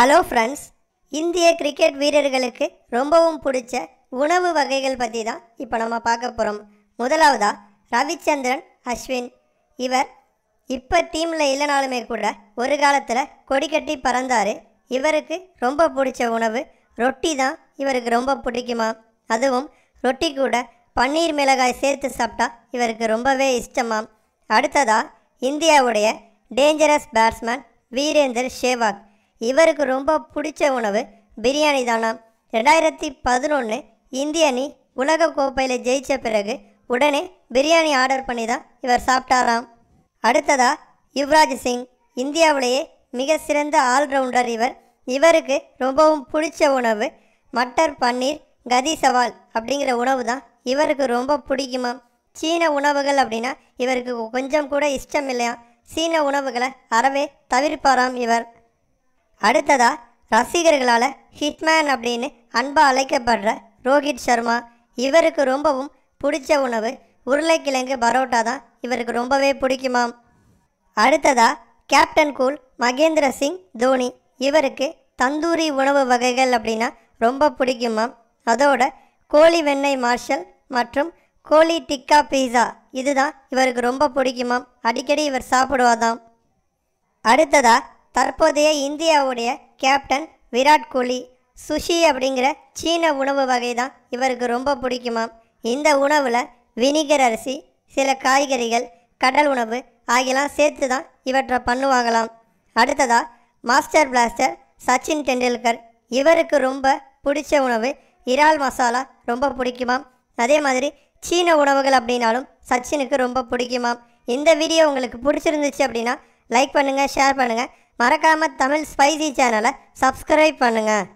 hello friends இந்திய cricket வீரர்களுக்கு ரொம்பவும் பிடிச்ச உணவு வகைகள் பற்றி தான் இப்போ நம்ம பார்க்க போகிறோம் முதலாவதாக ரவிச்சந்திரன் அஸ்வின் இவர் இப்போ டீமில் இல்லைனாலுமே கூட ஒரு காலத்தில் கொடி கட்டி பறந்தார் இவருக்கு ரொம்ப பிடிச்ச உணவு ரொட்டி தான் இவருக்கு ரொம்ப பிடிக்குமா அதுவும் ரொட்டி கூட பன்னீர் மிளகாய் சேர்த்து சாப்பிட்டா இவருக்கு ரொம்பவே இஷ்டமாம் அடுத்ததாக இந்தியாவுடைய டேஞ்சரஸ் பேட்ஸ்மேன் வீரேந்தர் ஷேவாக் இவருக்கு ரொம்ப பிடிச்ச உணவு பிரியாணி தானாம் ரெண்டாயிரத்தி பதினொன்று இந்திய அணி உலக கோப்பையில் ஜெயித்த பிறகு உடனே பிரியாணி ஆர்டர் பண்ணி தான் இவர் சாப்பிட்டாராம் அடுத்ததா யுவராஜ் சிங் இந்தியாவிலேயே மிக சிறந்த ஆல்ரவுண்டர் இவர் இவருக்கு ரொம்பவும் பிடிச்ச உணவு மட்டர் பன்னீர் கதி சவால் அப்படிங்கிற உணவு தான் இவருக்கு ரொம்ப பிடிக்குமாம் சீன உணவுகள் அப்படின்னா இவருக்கு கொஞ்சம் கூட இஷ்டம் இல்லையா சீன உணவுகளை அறவே தவிர்ப்பாராம் இவர் அடுத்ததா ரசிகர்களால் ஹிட்மேன் அப்படின்னு அன்பாக அழைக்கப்படுற ரோஹித் சர்மா இவருக்கு ரொம்பவும் பிடிச்ச உணவு உருளைக்கிழங்கு பரோட்டா தான் இவருக்கு ரொம்பவே பிடிக்குமாம் அடுத்ததா கேப்டன் கூல் மகேந்திர சிங் தோனி இவருக்கு தந்தூரி உணவு வகைகள் அப்படின்னா ரொம்ப பிடிக்குமாம் அதோட கோழி வெண்ணெய் மார்ஷல் மற்றும் கோழி டிக்கா பீஸா இதுதான் இவருக்கு ரொம்ப பிடிக்குமாம் அடிக்கடி இவர் சாப்பிடுவாதாம் அடுத்ததா தற்போதைய இந்தியாவுடைய கேப்டன் விராட் கோலி சுஷி அப்படிங்கிற சீன உணவு வகை தான் இவருக்கு ரொம்ப பிடிக்குமாம் இந்த உணவில் வினிகர் அரிசி சில காய்கறிகள் கடல் உணவு ஆகியெல்லாம் சேர்த்து தான் இவற்றை பண்ணுவாங்களாம் அடுத்ததாக மாஸ்டர் பிளாஸ்டர் சச்சின் டெண்டுல்கர் இவருக்கு ரொம்ப பிடிச்ச உணவு இறால் மசாலா ரொம்ப பிடிக்குமாம் அதே மாதிரி சீன உணவுகள் அப்படின்னாலும் சச்சினுக்கு ரொம்ப பிடிக்குமாம் இந்த வீடியோ உங்களுக்கு பிடிச்சிருந்துச்சு அப்படின்னா லைக் பண்ணுங்கள் ஷேர் பண்ணுங்கள் மறக்காமல் தமிழ் ஸ்பைசி சேனலை சப்ஸ்கிரைப் பண்ணுங்கள்